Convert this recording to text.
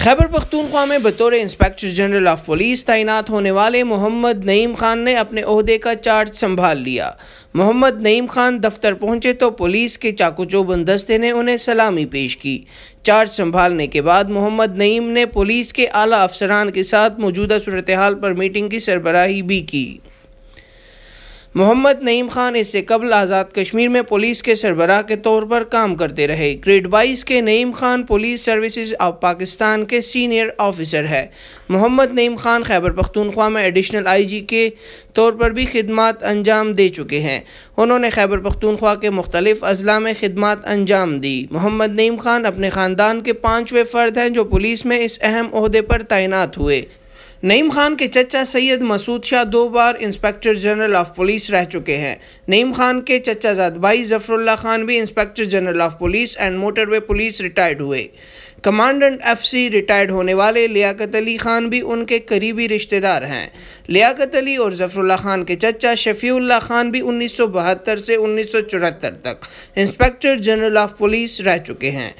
خیبر پختونخوا بطور inspector general of police تعینات ہونے والے محمد نعیم خان نے اپنے عہدے کا چارج سنبھال لیا محمد نعیم خان دفتر پہنچے تو پولیس کے چاکو چوبند دستے نے انہیں سلامی پیش کی چارج سنبھالنے کے بعد محمد نعیم نے پولیس کے اعلیٰ افسران کے ساتھ موجودہ صورتحال پر میٹنگ کی سربراہی بھی کی محمد نعیم خان اس سے قبل آزاد کشمیر میں پولیس کے سربراہ کے طور پر کام کرتے رہے گریڈ بائیس کے Naeem Khan police services of Pakistan کے سینئر آفیسر ہے محمد نعیم خان خیبر پختونخوا میں ایڈیشنل آئی جی کے طور پر بھی خدمات انجام دے چکے ہیں انہوں نے خیبر پختونخوا کے مختلف اضلاع میں خدمات انجام دی محمد نعیم خان اپنے خاندان کے پانچویں فرد ہیں جو پولیس میں اس اہم عہدے پر تعینات ہوئے نعیم خان کے چچا سید مسعود شاہ دو بار انسپیکٹر جنرل آف پولیس رہ چکے ہیں نعیم خان کے چچا زاد بھائی ظفر اللہ خان بھی inspector general of police and motorway police retired ہوئے کمانڈنٹ ایف سی ریٹائرڈ ہونے والے لیاقت علی خان بھی ان کے قریبی رشتہ دار ہیں لیاقت علی اور ظفر اللہ خان کے چچا شفیع اللہ خان بھی انیس سو بہتر سے انیس سو چورہتر تک انسپیکٹر جنرل آف پولیس رہ چکے ہیں